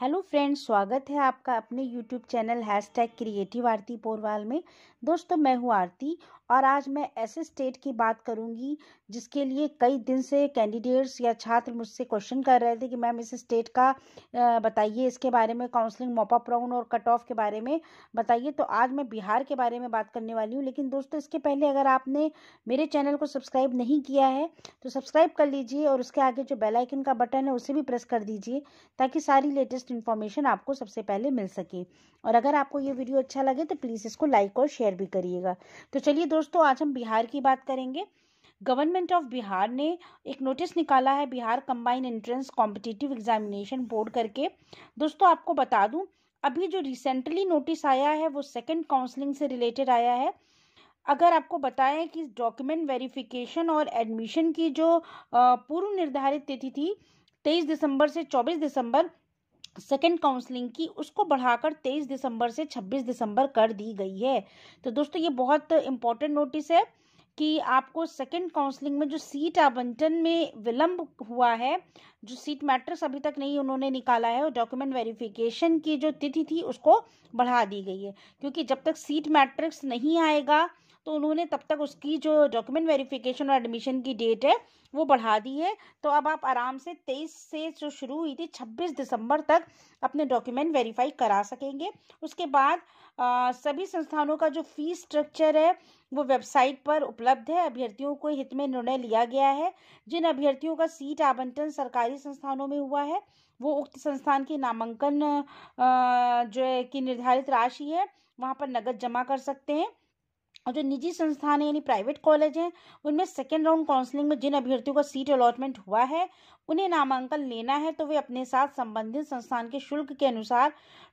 hello friends स्वागत है आपका अपने YouTube channel hashtag creative Aarti Porwal में दोस्तों मैं हूँ आरती और आज मैं ऐसे स्टेट की बात करूंगी जिसके लिए कई दिन से कैंडिडेट्स या छात्र मुझसे क्वेश्चन कर रहे थे कि मैम इस स्टेट का बताइए इसके बारे में काउंसलिंग मॉपअप राउंड और कट ऑफ के बारे में बताइए तो आज मैं बिहार के बारे में बात करने वाली हूँ लेकिन दोस्तों इसके पहले अगर आपने मेरे चैनल को सब्सक्राइब नहीं किया है तो सब्सक्राइब कर लीजिए और उसके आगे जो बेलाइकन का बटन है उसे भी प्रेस कर दीजिए ताकि सारी लेटेस्ट इन्फॉर्मेशन आपको सबसे पहले मिल सके और अगर आपको ये वीडियो अच्छा लगे तो प्लीज़ इसको लाइक और शेयर भी करिएगा तो चलिए दोस्तों आज हम बिहार की बात करेंगे गवर्नमेंट ऑफ बिहार ने एक नोटिस निकाला है Bihar combined entrance competitive examination board करके दोस्तों आपको बता दूं अभी जो रिसेंटली नोटिस आया है वो सेकंड काउंसलिंग से रिलेटेड आया है अगर आपको बताएं कि डॉक्यूमेंट वेरिफिकेशन और एडमिशन की जो पूर्व निर्धारित तिथि थी तेईस दिसंबर से चौबीस दिसंबर सेकेंड काउंसलिंग की उसको बढ़ाकर 23 दिसंबर से 26 दिसंबर कर दी गई है तो दोस्तों ये बहुत इम्पोर्टेंट नोटिस है कि आपको सेकेंड काउंसलिंग में जो सीट आवंटन में विलंब हुआ है जो सीट मैट्रिक्स अभी तक नहीं उन्होंने निकाला है और डॉक्यूमेंट वेरिफिकेशन की जो तिथि थी उसको बढ़ा दी गई है क्योंकि जब तक सीट मैट्रिक्स नहीं आएगा तो उन्होंने तब तक उसकी जो डॉक्यूमेंट वेरिफिकेशन और एडमिशन की डेट है वो बढ़ा दी है तो अब आप आराम से तेईस से जो शुरू हुई थी छब्बीस दिसंबर तक अपने डॉक्यूमेंट वेरीफाई करा सकेंगे उसके बाद आ, सभी संस्थानों का जो फीस स्ट्रक्चर है वो वेबसाइट पर उपलब्ध है अभ्यर्थियों को हित में निर्णय लिया गया है जिन अभ्यर्थियों का सीट आवंटन सरकारी संस्थानों में हुआ है वो उक्त संस्थान की नामांकन जो है की निर्धारित राशि है वहाँ पर नगद जमा कर सकते हैं और जो निजी संस्थान है यानी प्राइवेट कॉलेज हैं उनमें सेकेंड राउंड काउंसलिंग में जिन अभ्यर्थियों का सीट अलॉटमेंट हुआ है उन्हें नामांकन लेना है तो वे अपने साथ संबंधित संस्थान के शुल्क के अनुसार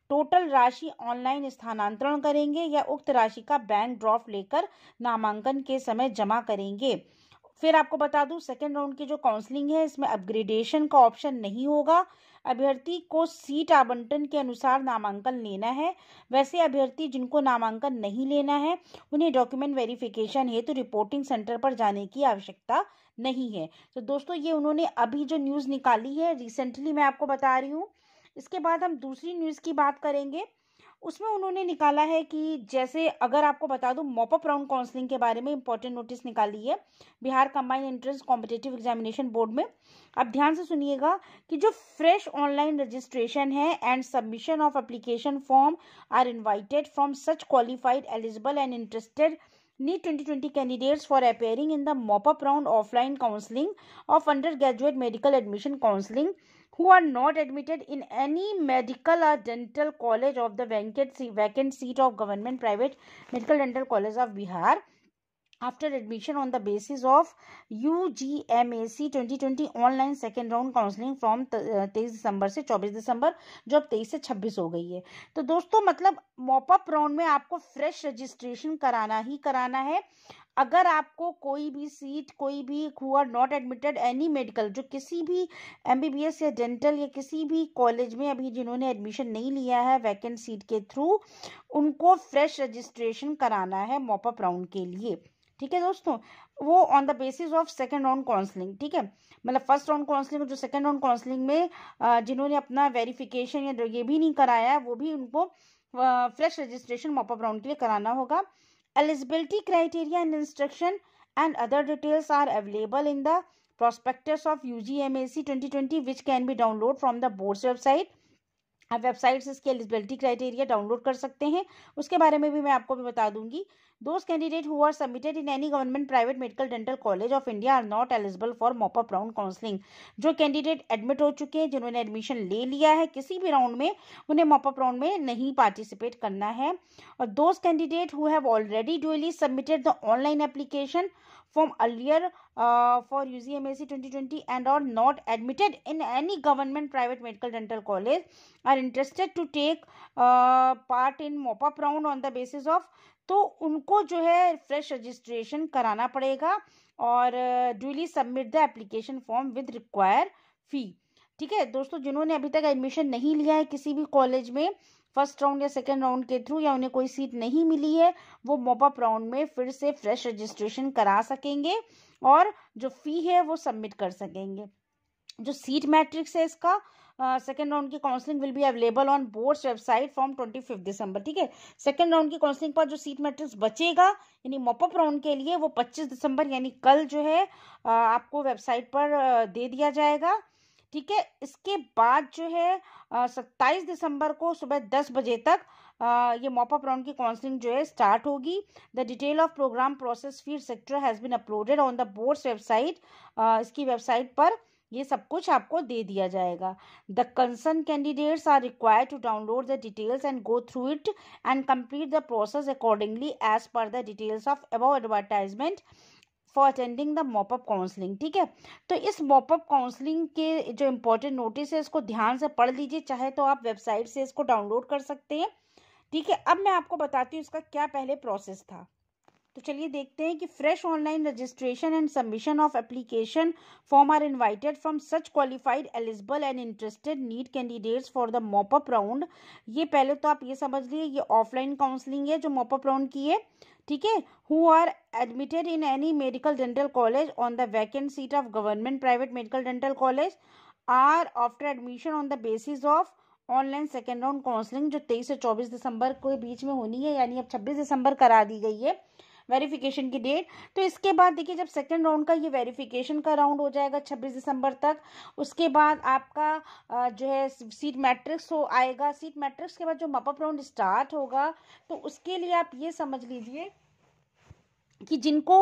टोटल राशि ऑनलाइन स्थानांतरण करेंगे या उक्त राशि का बैंक ड्रॉप लेकर नामांकन के समय जमा करेंगे फिर आपको बता दूं सेकेंड राउंड की जो काउंसलिंग है इसमें अपग्रेडेशन का ऑप्शन नहीं होगा अभ्यर्थी को सीट आवंटन के अनुसार नामांकन लेना है वैसे अभ्यर्थी जिनको नामांकन नहीं लेना है उन्हें डॉक्यूमेंट वेरिफिकेशन हेतु तो रिपोर्टिंग सेंटर पर जाने की आवश्यकता नहीं है तो दोस्तों ये उन्होंने अभी जो न्यूज़ निकाली है रिसेंटली मैं आपको बता रही हूँ इसके बाद हम दूसरी न्यूज़ की बात करेंगे उसमें उन्होंने निकाला है कि जैसे अगर आपको बता दूं मॉपअप राउंड काउंसलिंग के बारे में इंपॉर्टेंट नोटिस निकाली है Bihar combined entrance competitive examination board में आप ध्यान से सुनिएगा कि जो फ्रेश ऑनलाइन रजिस्ट्रेशन है and submission of application form are invited from such qualified eligible and interested NEET 2020 candidates for appearing in the mop-up round offline counseling of undergraduate medical admission counseling who are not admitted in any medical or dental college of the vacant seat of government private medical dental college of Bihar after admission on the basis of UGMAC 2020 online second round counselling from तेईस दिसंबर से चौबीस दिसंबर जो अब तेईस से छब्बीस हो गई है तो दोस्तों मतलब मॉपअप राउंड में आपको फ्रेश रजिस्ट्रेशन कराना ही कराना है अगर आपको कोई भी सीट कोई भी हुआ नॉट एडमिटेड एनी मेडिकल जो किसी भी एमबीबीएस या डेंटल या किसी भी कॉलेज में अभी जिन्होंने एडमिशन नहीं लिया है वैकेंट सीट के थ्रू उनको फ्रेश रजिस्ट्रेशन कराना है मॉपअप राउंड के लिए ठीक है दोस्तों वो on the basis of second round counselling ठीक है मतलब फर्स्ट राउंड काउंसलिंग जो सेकेंड राउंड काउंसलिंग में जिन्होंने अपना वेरिफिकेशन या ये भी नहीं कराया वो भी उनको फ्रेश रजिस्ट्रेशन मॉपअप राउंड के लिए कराना होगा eligibility criteria and instruction and other details are available in the prospectus of U G M A C twenty twenty which can be download from the boards website आप website से इसकी eligibility criteria download कर सकते हैं उसके बारे में भी मैं आपको भी बता दूंगी those candidate who are submitted in any government private medical dental college of India are not eligible for mop up round counselling जो कैंडिडेट एडमिट हो चुके हैं जिन्होंने एडमिशन ले लिया है किसी भी राउंड में उन्हें मॉपअप राउंड में नहीं पार्टिसिपेट करना है और those candidate who have already duly submitted the online application form earlier for U G M S C twenty twenty and are not admitted in any government private medical dental college are interested to take part in mop up round on the basis of तो उनको जो है fresh registration कराना पड़ेगा और duly submit the application form with require fee ठीक है दोस्तों जिन्होंने अभी तक एडमिशन नहीं लिया है किसी भी कॉलेज में फर्स्ट राउंड या सेकेंड राउंड के थ्रू या उन्हें कोई सीट नहीं मिली है वो मोपअप राउंड में फिर से फ्रेश रजिस्ट्रेशन करा सकेंगे और जो फी है वो सबमिट कर सकेंगे जो सीट मैट्रिक्स है इसका सेकेंड राउंड की counselling will be available on board's website from twenty fifth December ठीक है सेकेंड राउंड की काउंसलिंग पर जो सीट मैट्रिक्स बचेगा यानी मॉपअप राउंड के लिए वो पच्चीस दिसंबर यानी कल जो है uh, आपको वेबसाइट पर uh, दे दिया जाएगा ठीक है इसके बाद जो है सत्ताईस दिसंबर को सुबह दस बजे तक आ, ये मॉपअप राउंड की काउंसलिंग जो है स्टार्ट होगी the detail of program process feed sector has been uploaded on the boards website इसकी वेबसाइट पर ये सब कुछ आपको दे दिया जाएगा the concern candidates are require to download the details and go through it and complete the process accordingly as per the details of about advertisement for attending the mop up counselling ठीक है तो इस मॉपअप काउंसलिंग के जो important notice है इसको ध्यान से पढ़ लीजिए चाहे तो आप वेबसाइट से इसको डाउनलोड कर सकते हैं ठीक है अब मैं आपको बताती हूँ इसका क्या पहले प्रोसेस था तो चलिए देखते हैं कि fresh online registration and submission of application form are invited from such qualified eligible and interested NEET candidates for the mop up round ये पहले तो आप ये समझ लिए ये ऑफलाइन काउंसलिंग है जो मॉपअप राउंड की है ठीक है who are admitted in any medical dental college on the vacant seat of government private medical dental college are after admission on the basis of online second round counselling जो तेईस से चौबीस दिसंबर के बीच में होनी है यानी अब छब्बीस दिसंबर करा दी गई है वेरिफिकेशन की डेट तो इसके बाद देखिए जब सेकेंड राउंड का ये वेरिफिकेशन का राउंड हो जाएगा छब्बीस दिसंबर तक उसके बाद आपका जो है सीट मैट्रिक्स हो आएगा सीट मैट्रिक्स के बाद जो मपअप राउंड स्टार्ट होगा तो उसके लिए आप ये समझ लीजिए कि जिनको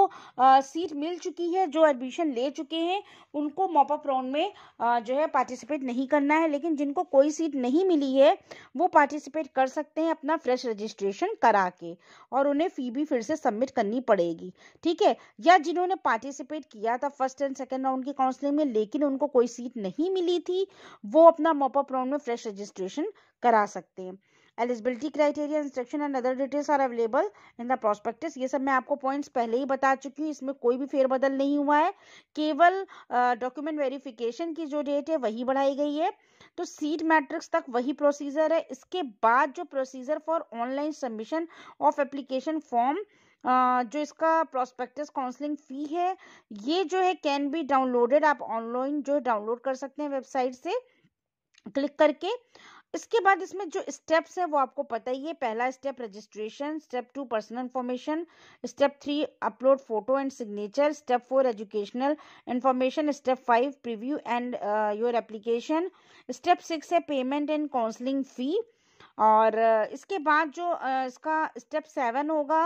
सीट मिल चुकी है जो एडमिशन ले चुके हैं उनको मॉपअप राउंड में आ, जो है पार्टिसिपेट नहीं करना है लेकिन जिनको कोई सीट नहीं मिली है वो पार्टिसिपेट कर सकते हैं अपना फ्रेश रजिस्ट्रेशन करा के और उन्हें फी भी फिर से सबमिट करनी पड़ेगी ठीक है या जिन्होंने पार्टिसिपेट किया था फर्स्ट एंड सेकेंड राउंड की काउंसलिंग में लेकिन उनको कोई सीट नहीं मिली थी वो अपना मॉपअप राउंड में फ्रेश रजिस्ट्रेशन करा सकते हैं eligibility criteria instruction and other details are available in the prospectus ये सब मैं आपको पॉइंट्स पहले ही बता चुकी हूँ इसमें कोई भी फेरबदल नहीं हुआ है केवल डॉक्यूमेंट uh, वेरिफिकेशन की जो डेट है वही बढ़ाई गई है तो सीट मैट्रिक्स तक वही प्रोसीजर है इसके बाद जो procedure for online submission of application form जो इसका प्रोस्पेक्टस काउंसलिंग फी है ये जो है कैन बी डाउनलोडेड आप ऑनलाइन जो डाउनलोड कर सकते हैं वेबसाइट से क्लिक करके uh, इसके बाद इसमें जो स्टेप्स है वो आपको पता ही है पहला step registration step two personal information step three upload photo and signature step four educational information step five preview and your application step six है पेमेंट एंड काउंसलिंग फी और uh, इसके बाद जो uh, इसका स्टेप सेवन होगा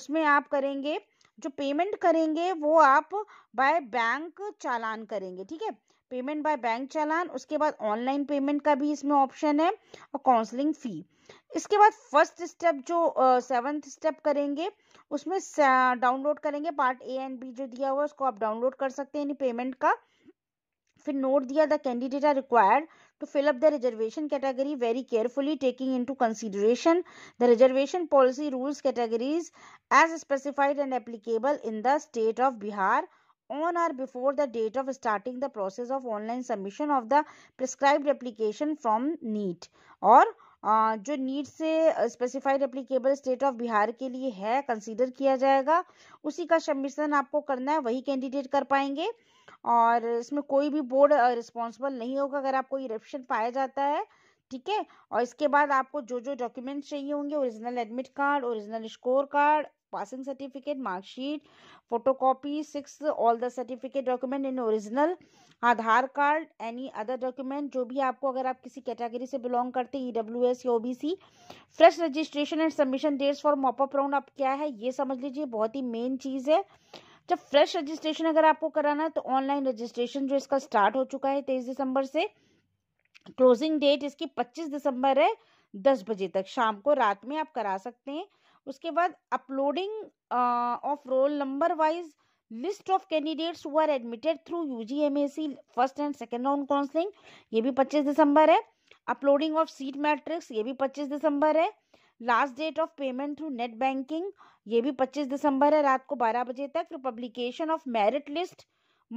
उसमें आप करेंगे जो पेमेंट करेंगे वो आप बाय बैंक चालान करेंगे ठीक है पेमेंट बाय बैंक चालान उसके बाद ऑनलाइन पेमेंट का भी इसमें ऑप्शन है और काउंसलिंग फी इसके बाद फर्स्ट स्टेप जो सेवन्थ uh, स्टेप करेंगे उसमें डाउनलोड करेंगे पार्ट ए एंड बी जो दिया हुआ है उसको आप डाउनलोड कर सकते हैं पेमेंट का फिर नोट दिया the candidate are required to तो fill up the reservation category very carefully taking into the reservation policy rules categories as specified and applicable in the state of Bihar on or before the date of starting the process of online submission of the prescribed application from NEET और uh, जो NEET से specified applicable state of Bihar के लिए है consider किया जाएगा उसी का सबमिशन आपको करना है वही कैंडिडेट कर पाएंगे और इसमें कोई भी बोर्ड रिस्पॉन्सिबल uh, नहीं होगा अगर आपको इरप्शन पाया जाता है ठीक है और इसके बाद आपको जो जो डॉक्यूमेंट्स चाहिए होंगे original admit card original score card passing certificate marksheet sheet photocopy sixth all the certificate document in original Aadhaar card any other document जो भी आपको अगर आप किसी कैटेगरी से बिलोंग करते हैं ई या ओ fresh registration and submission dates for mop up round आप क्या है ये समझ लीजिए बहुत ही मेन चीज़ है जब फ्रेश रजिस्ट्रेशन अगर आपको कराना है तो ऑनलाइन रजिस्ट्रेशन जो इसका स्टार्ट हो चुका है तेईस दिसंबर से क्लोजिंग डेट इसकी पच्चीस दिसंबर है दस बजे तक शाम को रात में आप करा सकते हैं उसके बाद uploading of roll number wise list of candidates who are admitted through सी first and second round counselling ये भी पच्चीस दिसंबर है अपलोडिंग ऑफ सीट मैट्रिक्स ये भी पच्चीस दिसंबर है last date of payment through net banking ये भी पच्चीस दिसंबर है रात को बारह बजे तक पब्लिकेशन ऑफ मेरिट लिस्ट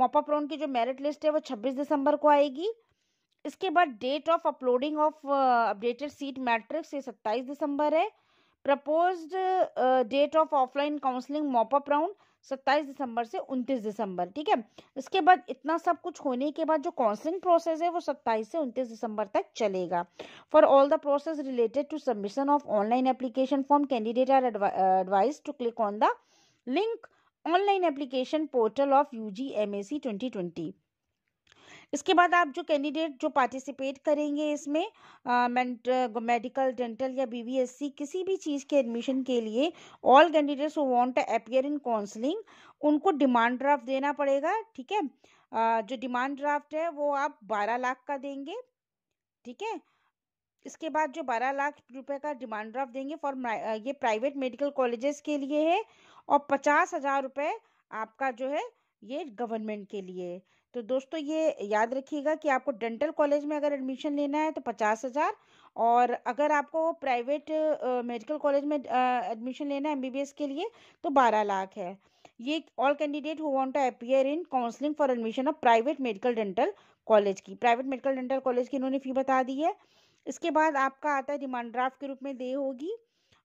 मोपा प्रोन की जो मेरिट लिस्ट है वो छब्बीस दिसंबर को आएगी इसके बाद date of uploading of updated seat matrix ये सत्ताईस दिसंबर है proposed date of offline counselling mop up round सत्ताईस दिसंबर से उनतीस दिसंबर ठीक है इसके बाद इतना सब कुछ होने के बाद जो काउंसलिंग प्रोसेस है वो सत्ताईस से उनतीस दिसंबर तक चलेगा for all the process related to submission of online application form candidate are advise to click on the link online application portal of U G M A C twenty twenty इसके बाद आप जो कैंडिडेट जो participate करेंगे इसमें medical dental या BVSc किसी भी चीज़ के एडमिशन के लिए all candidates want appear in counselling उनको डिमांड ड्राफ्ट देना पड़ेगा ठीक है जो डिमांड ड्राफ्ट है वो आप बारह लाख का देंगे ठीक है इसके बाद जो बारह लाख रुपए का डिमांड ड्राफ्ट देंगे फॉर ये प्राइवेट मेडिकल कॉलेजेस के लिए है और पचास हजार रुपये आपका जो है ये गवर्नमेंट के लिए है तो दोस्तों ये याद रखिएगा कि आपको डेंटल कॉलेज में अगर एडमिशन लेना है तो पचास हज़ार और अगर आपको प्राइवेट मेडिकल कॉलेज में एडमिशन लेना है एमबीबीएस के लिए तो बारह लाख है ये all candidate who want to appear in counselling for admission of private medical dental college की प्राइवेट मेडिकल डेंटल कॉलेज की इन्होंने फ़ी बता दी है इसके बाद आपका आता है डिमांड ड्राफ्ट के रूप में दे होगी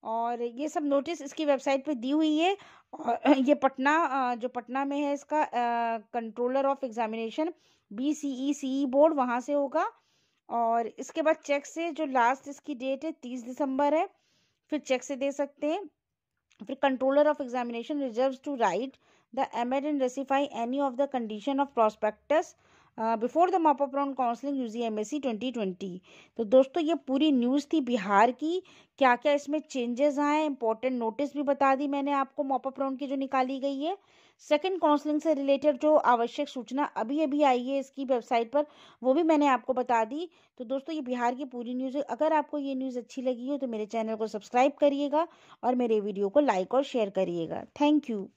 और ये सब नोटिस इसकी वेबसाइट पे दी हुई है और ये पटना जो पटना में है इसका controller of examination B C E C E board वहाँ से होगा और इसके बाद चेक से जो लास्ट इसकी डेट है तीस दिसंबर है फिर चेक से दे सकते हैं फिर controller of examination reserve to right the add and rectify any of the condition of prospectus before the mop up counselling U G M S C twenty twenty तो दोस्तों ये पूरी न्यूज़ थी बिहार की क्या क्या इसमें चेंजेस आए इंपॉर्टेंट नोटिस भी बता दी मैंने आपको मॉप अप की जो निकाली गई है सेकंड काउंसलिंग से रिलेटेड जो आवश्यक सूचना अभी अभी आई है इसकी वेबसाइट पर वो भी मैंने आपको बता दी तो दोस्तों ये बिहार की पूरी न्यूज़ है अगर आपको ये न्यूज़ अच्छी लगी हो तो मेरे चैनल को सब्सक्राइब करिएगा और मेरे वीडियो को लाइक और शेयर करिएगा थैंक यू